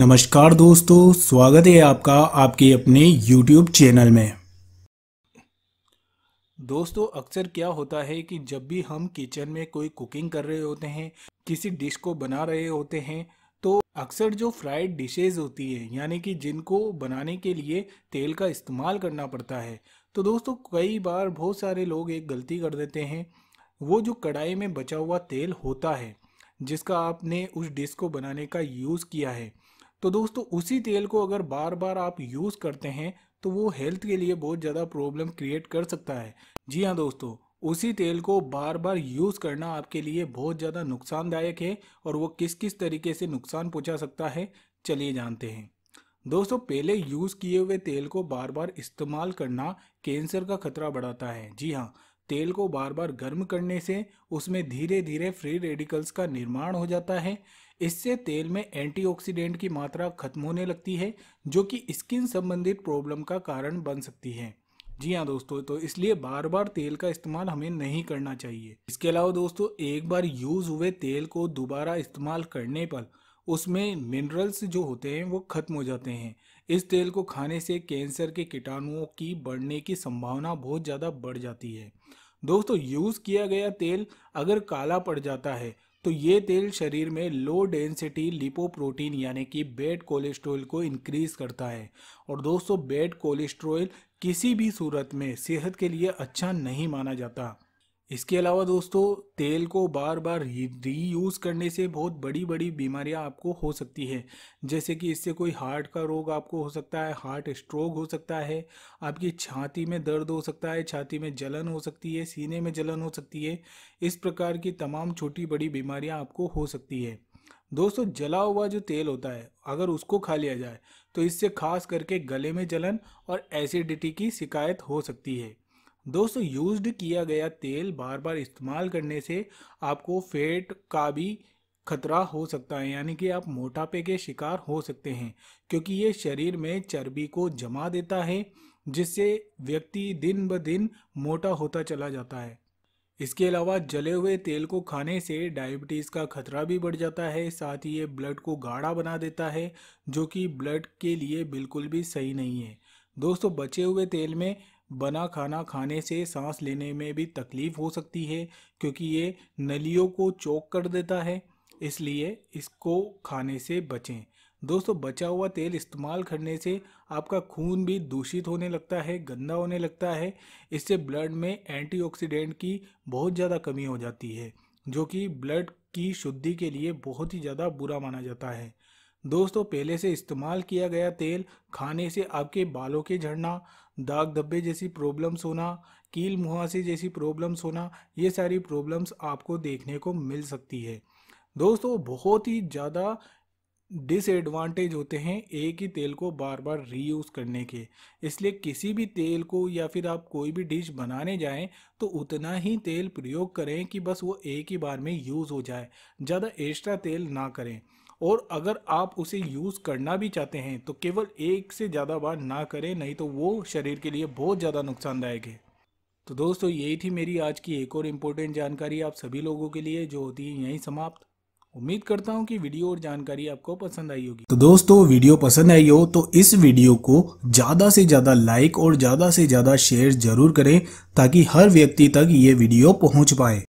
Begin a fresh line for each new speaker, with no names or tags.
नमस्कार दोस्तों स्वागत है आपका आपके अपने YouTube चैनल में दोस्तों अक्सर क्या होता है कि जब भी हम किचन में कोई कुकिंग कर रहे होते हैं किसी डिश को बना रहे होते हैं तो अक्सर जो फ्राइड डिशेज होती है यानी कि जिनको बनाने के लिए तेल का इस्तेमाल करना पड़ता है तो दोस्तों कई बार बहुत सारे लोग एक गलती कर देते हैं वो जो कढ़ाई में बचा हुआ तेल होता है जिसका आपने उस डिश को बनाने का यूज़ किया है तो दोस्तों उसी तेल को अगर बार बार आप यूज़ करते हैं तो वो हेल्थ के लिए बहुत ज़्यादा प्रॉब्लम क्रिएट कर सकता है जी हाँ दोस्तों उसी तेल को बार बार यूज़ करना आपके लिए बहुत ज़्यादा नुकसानदायक है और वो किस किस तरीके से नुकसान पहुँचा सकता है चलिए जानते हैं दोस्तों पहले यूज़ किए हुए तेल को बार बार इस्तेमाल करना कैंसर का खतरा बढ़ाता है जी हाँ तेल को बार बार गर्म करने से उसमें धीरे धीरे फ्री रेडिकल्स का निर्माण हो जाता है इससे तेल में एंटीऑक्सीडेंट की मात्रा खत्म होने लगती है जो कि स्किन संबंधित प्रॉब्लम का कारण बन सकती है जी हाँ दोस्तों तो इसलिए बार बार तेल का इस्तेमाल हमें नहीं करना चाहिए इसके अलावा दोस्तों एक बार यूज़ हुए तेल को दोबारा इस्तेमाल करने पर उसमें मिनरल्स जो होते हैं वो ख़त्म हो जाते हैं इस तेल को खाने से कैंसर के कीटाणुओं की बढ़ने की संभावना बहुत ज़्यादा बढ़ जाती है दोस्तों यूज़ किया गया तेल अगर काला पड़ जाता है तो ये तेल शरीर में लो डेंसिटी लिपोप्रोटीन यानी कि बेड कोलेस्ट्रॉल को इनक्रीज़ करता है और दोस्तों बेड कोलेस्ट्रॉल किसी भी सूरत में सेहत के लिए अच्छा नहीं माना जाता इसके अलावा दोस्तों तेल को बार बार रीयूज़ करने से बहुत बड़ी बड़ी बीमारियां आपको हो सकती है जैसे कि इससे कोई हार्ट का रोग आपको हो सकता है हार्ट स्ट्रोक हो सकता है आपकी छाती में दर्द हो सकता है छाती में जलन हो सकती है सीने में जलन हो सकती है इस प्रकार की तमाम छोटी बड़ी बीमारियाँ आपको हो सकती है दोस्तों जला हुआ जो तेल होता है अगर उसको खा लिया जाए तो इससे खास करके गले में जलन और एसिडिटी की शिकायत हो सकती है दोस्तों यूज्ड किया गया तेल बार बार इस्तेमाल करने से आपको फेट का भी खतरा हो सकता है यानी कि आप मोटापे के शिकार हो सकते हैं क्योंकि ये शरीर में चर्बी को जमा देता है जिससे व्यक्ति दिन ब दिन मोटा होता चला जाता है इसके अलावा जले हुए तेल को खाने से डायबिटीज़ का खतरा भी बढ़ जाता है साथ ही ये ब्लड को गाढ़ा बना देता है जो कि ब्लड के लिए बिल्कुल भी सही नहीं है दोस्तों बचे हुए तेल में बना खाना खाने से सांस लेने में भी तकलीफ हो सकती है क्योंकि ये नलियों को चौक कर देता है इसलिए इसको खाने से बचें दोस्तों बचा हुआ तेल इस्तेमाल करने से आपका खून भी दूषित होने लगता है गंदा होने लगता है इससे ब्लड में एंटीऑक्सीडेंट की बहुत ज़्यादा कमी हो जाती है जो कि ब्लड की शुद्धि के लिए बहुत ही ज़्यादा बुरा माना जाता है दोस्तों पहले से इस्तेमाल किया गया तेल खाने से आपके बालों के झड़ना दाग धब्बे जैसी प्रॉब्लम्स होना कील मुहासे जैसी प्रॉब्लम्स होना ये सारी प्रॉब्लम्स आपको देखने को मिल सकती है दोस्तों बहुत ही ज़्यादा डिसएडवांटेज होते हैं एक ही तेल को बार बार रीयूज़ करने के इसलिए किसी भी तेल को या फिर आप कोई भी डिश बनाने जाएं तो उतना ही तेल प्रयोग करें कि बस वो एक ही बार में यूज़ हो जाए ज़्यादा एक्स्ट्रा तेल ना करें और अगर आप उसे यूज़ करना भी चाहते हैं तो केवल एक से ज़्यादा बार ना करें नहीं तो वो शरीर के लिए बहुत ज़्यादा नुकसानदायक है तो दोस्तों यही थी मेरी आज की एक और इम्पोर्टेंट जानकारी आप सभी लोगों के लिए जो होती है यहीं समाप्त उम्मीद करता हूं कि वीडियो और जानकारी आपको पसंद आई होगी तो दोस्तों वीडियो पसंद आई हो तो इस वीडियो को ज़्यादा से ज़्यादा लाइक और ज़्यादा से ज़्यादा शेयर जरूर करें ताकि हर व्यक्ति तक ये वीडियो पहुंच पाए